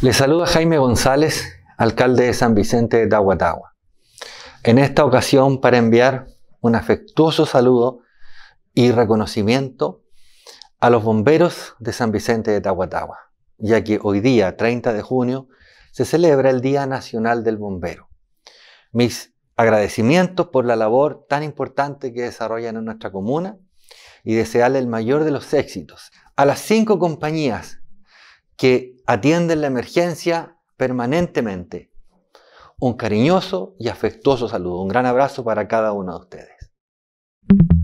Le saluda Jaime González, alcalde de San Vicente de Tahuatahua. En esta ocasión, para enviar un afectuoso saludo y reconocimiento a los bomberos de San Vicente de Tahuatahua, ya que hoy día, 30 de junio, se celebra el Día Nacional del Bombero. Mis agradecimientos por la labor tan importante que desarrollan en nuestra comuna y desearle el mayor de los éxitos a las cinco compañías que atienden la emergencia permanentemente. Un cariñoso y afectuoso saludo, un gran abrazo para cada uno de ustedes.